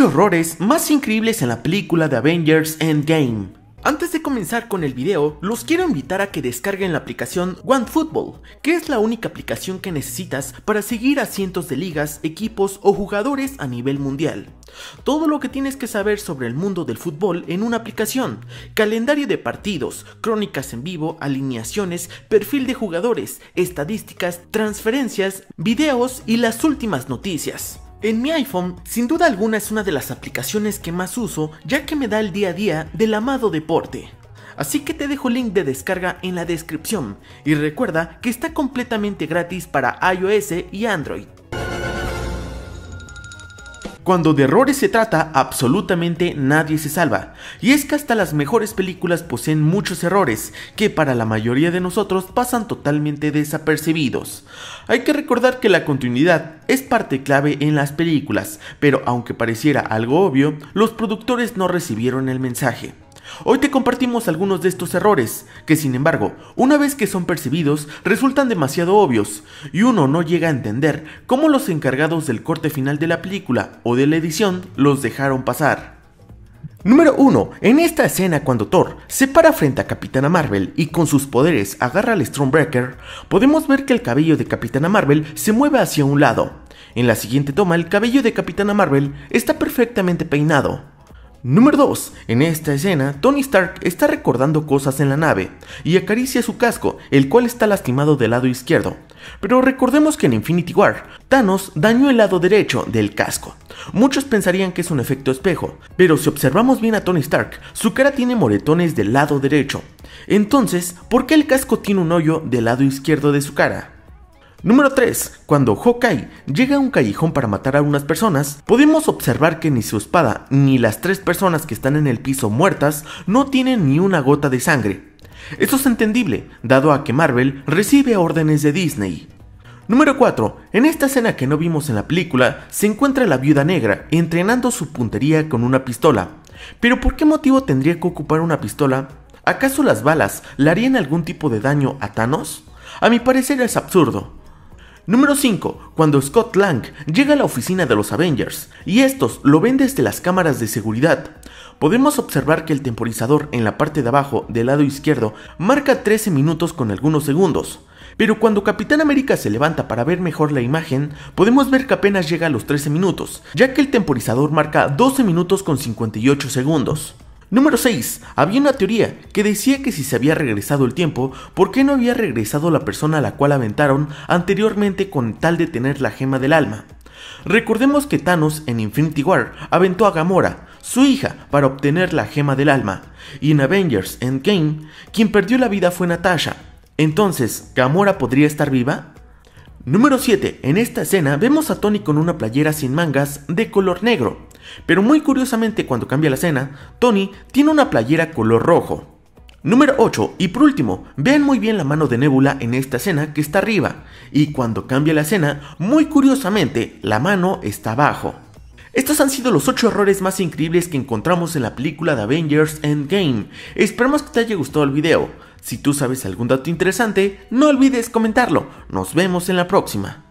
8 horrores más increíbles en la película de Avengers Endgame. Antes de comenzar con el video, los quiero invitar a que descarguen la aplicación OneFootball, que es la única aplicación que necesitas para seguir a cientos de ligas, equipos o jugadores a nivel mundial. Todo lo que tienes que saber sobre el mundo del fútbol en una aplicación, calendario de partidos, crónicas en vivo, alineaciones, perfil de jugadores, estadísticas, transferencias, videos y las últimas noticias. En mi iPhone, sin duda alguna es una de las aplicaciones que más uso, ya que me da el día a día del amado deporte. Así que te dejo el link de descarga en la descripción y recuerda que está completamente gratis para iOS y Android. Cuando de errores se trata, absolutamente nadie se salva. Y es que hasta las mejores películas poseen muchos errores que para la mayoría de nosotros pasan totalmente desapercibidos. Hay que recordar que la continuidad es parte clave en las películas, pero aunque pareciera algo obvio, los productores no recibieron el mensaje. Hoy te compartimos algunos de estos errores, que sin embargo, una vez que son percibidos, resultan demasiado obvios, y uno no llega a entender cómo los encargados del corte final de la película o de la edición los dejaron pasar. Número 1. En esta escena cuando Thor se para frente a Capitana Marvel y con sus poderes agarra al Stormbreaker, podemos ver que el cabello de Capitana Marvel se mueve hacia un lado. En la siguiente toma el cabello de Capitana Marvel está perfectamente peinado. Número 2. En esta escena, Tony Stark está recordando cosas en la nave y acaricia su casco, el cual está lastimado del lado izquierdo. Pero recordemos que en Infinity War, Thanos dañó el lado derecho del casco. Muchos pensarían que es un efecto espejo, pero si observamos bien a Tony Stark, su cara tiene moretones del lado derecho. Entonces, ¿por qué el casco tiene un hoyo del lado izquierdo de su cara? Número 3. Cuando Hawkeye llega a un callejón para matar a unas personas, podemos observar que ni su espada ni las tres personas que están en el piso muertas no tienen ni una gota de sangre. Esto es entendible, dado a que Marvel recibe órdenes de Disney. Número 4. En esta escena que no vimos en la película, se encuentra la viuda negra entrenando su puntería con una pistola. Pero ¿por qué motivo tendría que ocupar una pistola? ¿Acaso las balas le harían algún tipo de daño a Thanos? A mi parecer es absurdo. Número 5. Cuando Scott Lang llega a la oficina de los Avengers y estos lo ven desde las cámaras de seguridad, podemos observar que el temporizador en la parte de abajo del lado izquierdo marca 13 minutos con algunos segundos. Pero cuando Capitán América se levanta para ver mejor la imagen, podemos ver que apenas llega a los 13 minutos, ya que el temporizador marca 12 minutos con 58 segundos. Número 6. Había una teoría que decía que si se había regresado el tiempo, ¿por qué no había regresado la persona a la cual aventaron anteriormente con tal de tener la gema del alma? Recordemos que Thanos en Infinity War aventó a Gamora, su hija, para obtener la gema del alma, y en Avengers Endgame, quien perdió la vida fue Natasha. Entonces, ¿Gamora podría estar viva? Número 7. En esta escena vemos a Tony con una playera sin mangas de color negro, pero muy curiosamente cuando cambia la escena, Tony tiene una playera color rojo. Número 8. Y por último, vean muy bien la mano de Nebula en esta escena que está arriba, y cuando cambia la escena, muy curiosamente, la mano está abajo. Estos han sido los 8 errores más increíbles que encontramos en la película de Avengers Endgame. Esperamos que te haya gustado el video. Si tú sabes algún dato interesante, no olvides comentarlo. Nos vemos en la próxima.